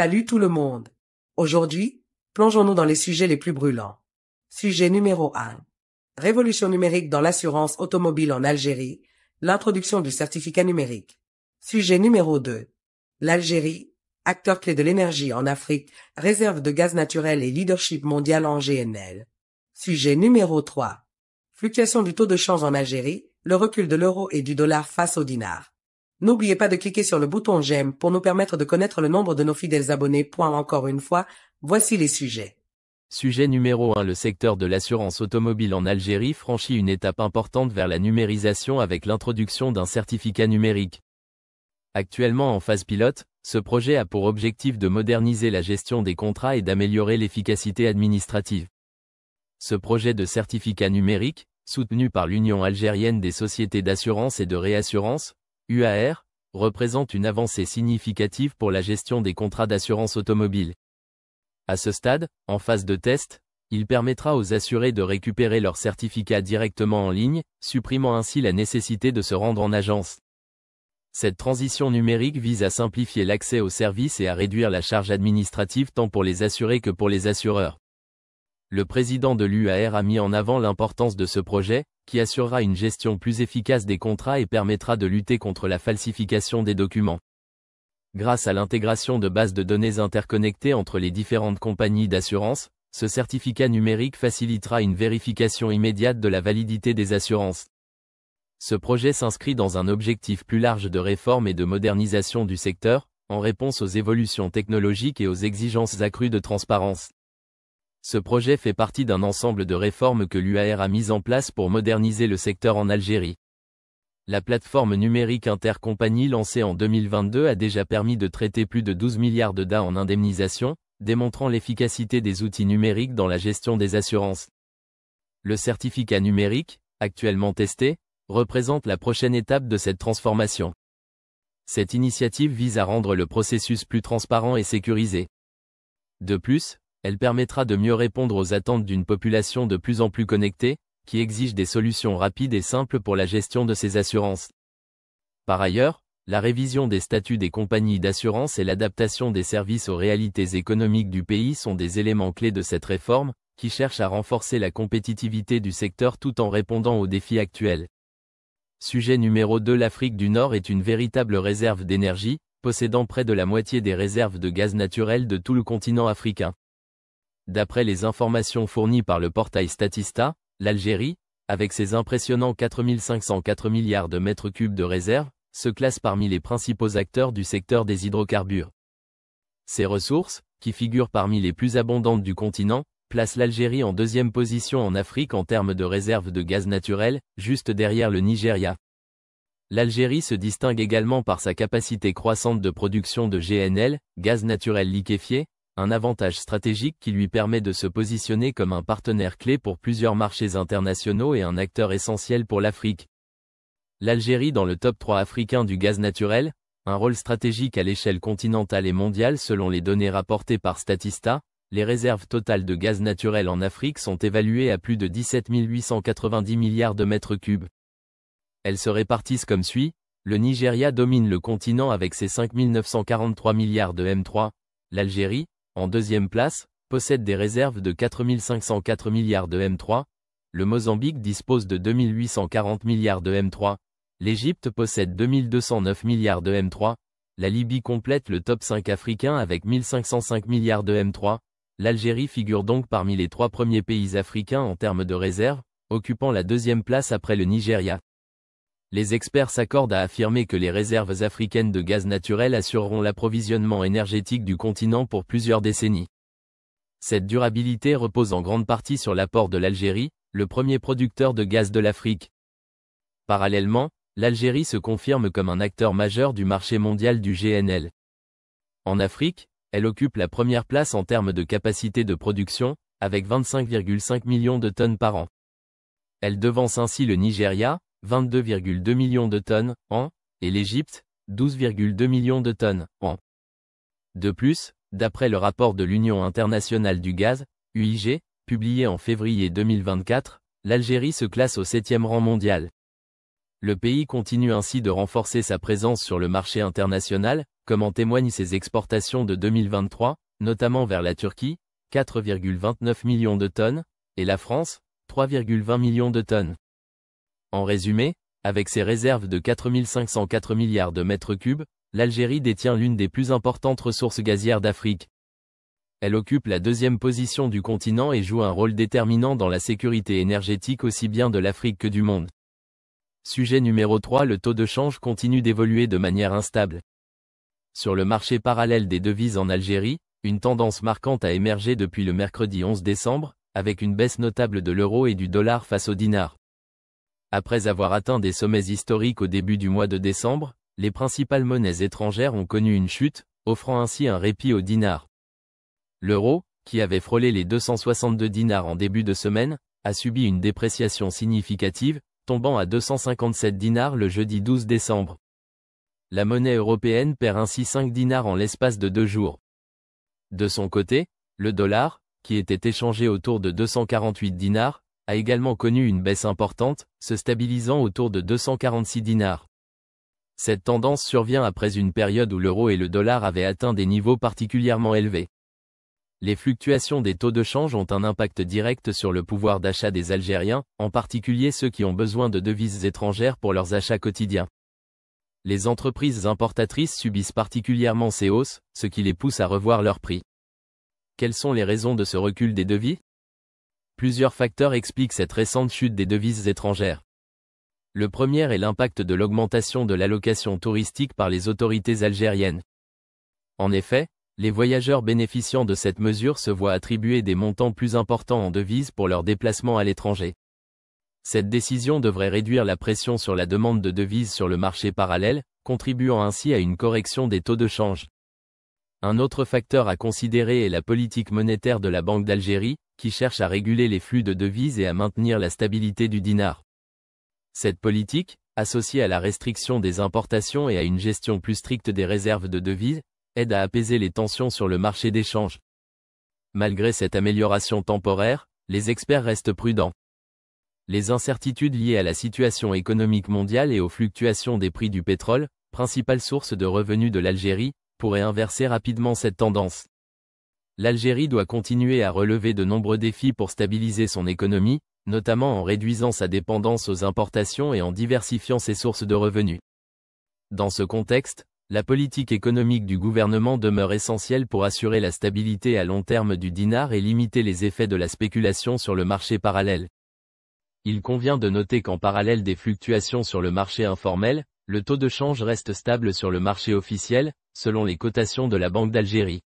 Salut tout le monde. Aujourd'hui, plongeons-nous dans les sujets les plus brûlants. Sujet numéro 1. Révolution numérique dans l'assurance automobile en Algérie, l'introduction du certificat numérique. Sujet numéro 2. L'Algérie, acteur clé de l'énergie en Afrique, réserve de gaz naturel et leadership mondial en GNL. Sujet numéro 3. Fluctuation du taux de change en Algérie, le recul de l'euro et du dollar face au dinar. N'oubliez pas de cliquer sur le bouton j'aime pour nous permettre de connaître le nombre de nos fidèles abonnés. encore une fois, voici les sujets. Sujet numéro 1 Le secteur de l'assurance automobile en Algérie franchit une étape importante vers la numérisation avec l'introduction d'un certificat numérique. Actuellement en phase pilote, ce projet a pour objectif de moderniser la gestion des contrats et d'améliorer l'efficacité administrative. Ce projet de certificat numérique, soutenu par l'Union algérienne des sociétés d'assurance et de réassurance, UAR, représente une avancée significative pour la gestion des contrats d'assurance automobile. À ce stade, en phase de test, il permettra aux assurés de récupérer leurs certificats directement en ligne, supprimant ainsi la nécessité de se rendre en agence. Cette transition numérique vise à simplifier l'accès aux services et à réduire la charge administrative tant pour les assurés que pour les assureurs. Le président de l'UAR a mis en avant l'importance de ce projet, qui assurera une gestion plus efficace des contrats et permettra de lutter contre la falsification des documents. Grâce à l'intégration de bases de données interconnectées entre les différentes compagnies d'assurance, ce certificat numérique facilitera une vérification immédiate de la validité des assurances. Ce projet s'inscrit dans un objectif plus large de réforme et de modernisation du secteur, en réponse aux évolutions technologiques et aux exigences accrues de transparence. Ce projet fait partie d'un ensemble de réformes que l'UAR a mises en place pour moderniser le secteur en Algérie. La plateforme numérique intercompagnie lancée en 2022 a déjà permis de traiter plus de 12 milliards de DA en indemnisation, démontrant l'efficacité des outils numériques dans la gestion des assurances. Le certificat numérique, actuellement testé, représente la prochaine étape de cette transformation. Cette initiative vise à rendre le processus plus transparent et sécurisé. De plus, elle permettra de mieux répondre aux attentes d'une population de plus en plus connectée, qui exige des solutions rapides et simples pour la gestion de ses assurances. Par ailleurs, la révision des statuts des compagnies d'assurance et l'adaptation des services aux réalités économiques du pays sont des éléments clés de cette réforme, qui cherche à renforcer la compétitivité du secteur tout en répondant aux défis actuels. Sujet numéro 2 L'Afrique du Nord est une véritable réserve d'énergie, possédant près de la moitié des réserves de gaz naturel de tout le continent africain. D'après les informations fournies par le portail Statista, l'Algérie, avec ses impressionnants 4504 milliards de mètres cubes de réserve, se classe parmi les principaux acteurs du secteur des hydrocarbures. Ces ressources, qui figurent parmi les plus abondantes du continent, placent l'Algérie en deuxième position en Afrique en termes de réserves de gaz naturel, juste derrière le Nigeria. L'Algérie se distingue également par sa capacité croissante de production de GNL, gaz naturel liquéfié, un avantage stratégique qui lui permet de se positionner comme un partenaire clé pour plusieurs marchés internationaux et un acteur essentiel pour l'Afrique. L'Algérie dans le top 3 africain du gaz naturel, un rôle stratégique à l'échelle continentale et mondiale selon les données rapportées par Statista, les réserves totales de gaz naturel en Afrique sont évaluées à plus de 17 890 milliards de mètres cubes. Elles se répartissent comme suit, le Nigeria domine le continent avec ses 5 943 milliards de M3, l'Algérie, en deuxième place, possède des réserves de 4504 milliards de M3, le Mozambique dispose de 2840 milliards de M3, l'Égypte possède 2209 milliards de M3, la Libye complète le top 5 africain avec 1505 milliards de M3, l'Algérie figure donc parmi les trois premiers pays africains en termes de réserves, occupant la deuxième place après le Nigeria les experts s'accordent à affirmer que les réserves africaines de gaz naturel assureront l'approvisionnement énergétique du continent pour plusieurs décennies. Cette durabilité repose en grande partie sur l'apport de l'Algérie, le premier producteur de gaz de l'Afrique. Parallèlement, l'Algérie se confirme comme un acteur majeur du marché mondial du GNL. En Afrique, elle occupe la première place en termes de capacité de production, avec 25,5 millions de tonnes par an. Elle devance ainsi le Nigeria, 22,2 millions de tonnes en, et l'Égypte, 12,2 millions de tonnes en. De plus, d'après le rapport de l'Union internationale du gaz, UIG, publié en février 2024, l'Algérie se classe au septième rang mondial. Le pays continue ainsi de renforcer sa présence sur le marché international, comme en témoignent ses exportations de 2023, notamment vers la Turquie, 4,29 millions de tonnes, et la France, 3,20 millions de tonnes. En résumé, avec ses réserves de 4504 milliards de mètres cubes, l'Algérie détient l'une des plus importantes ressources gazières d'Afrique. Elle occupe la deuxième position du continent et joue un rôle déterminant dans la sécurité énergétique aussi bien de l'Afrique que du monde. Sujet numéro 3 Le taux de change continue d'évoluer de manière instable. Sur le marché parallèle des devises en Algérie, une tendance marquante a émergé depuis le mercredi 11 décembre, avec une baisse notable de l'euro et du dollar face au dinar. Après avoir atteint des sommets historiques au début du mois de décembre, les principales monnaies étrangères ont connu une chute, offrant ainsi un répit au dinar. L'euro, qui avait frôlé les 262 dinars en début de semaine, a subi une dépréciation significative, tombant à 257 dinars le jeudi 12 décembre. La monnaie européenne perd ainsi 5 dinars en l'espace de deux jours. De son côté, le dollar, qui était échangé autour de 248 dinars, a également connu une baisse importante, se stabilisant autour de 246 dinars. Cette tendance survient après une période où l'euro et le dollar avaient atteint des niveaux particulièrement élevés. Les fluctuations des taux de change ont un impact direct sur le pouvoir d'achat des Algériens, en particulier ceux qui ont besoin de devises étrangères pour leurs achats quotidiens. Les entreprises importatrices subissent particulièrement ces hausses, ce qui les pousse à revoir leurs prix. Quelles sont les raisons de ce recul des devis Plusieurs facteurs expliquent cette récente chute des devises étrangères. Le premier est l'impact de l'augmentation de l'allocation touristique par les autorités algériennes. En effet, les voyageurs bénéficiant de cette mesure se voient attribuer des montants plus importants en devises pour leurs déplacements à l'étranger. Cette décision devrait réduire la pression sur la demande de devises sur le marché parallèle, contribuant ainsi à une correction des taux de change. Un autre facteur à considérer est la politique monétaire de la Banque d'Algérie, qui cherche à réguler les flux de devises et à maintenir la stabilité du dinar. Cette politique, associée à la restriction des importations et à une gestion plus stricte des réserves de devises, aide à apaiser les tensions sur le marché d'échange. Malgré cette amélioration temporaire, les experts restent prudents. Les incertitudes liées à la situation économique mondiale et aux fluctuations des prix du pétrole, principale source de revenus de l'Algérie, pourraient inverser rapidement cette tendance l'Algérie doit continuer à relever de nombreux défis pour stabiliser son économie, notamment en réduisant sa dépendance aux importations et en diversifiant ses sources de revenus. Dans ce contexte, la politique économique du gouvernement demeure essentielle pour assurer la stabilité à long terme du dinar et limiter les effets de la spéculation sur le marché parallèle. Il convient de noter qu'en parallèle des fluctuations sur le marché informel, le taux de change reste stable sur le marché officiel, selon les cotations de la Banque d'Algérie.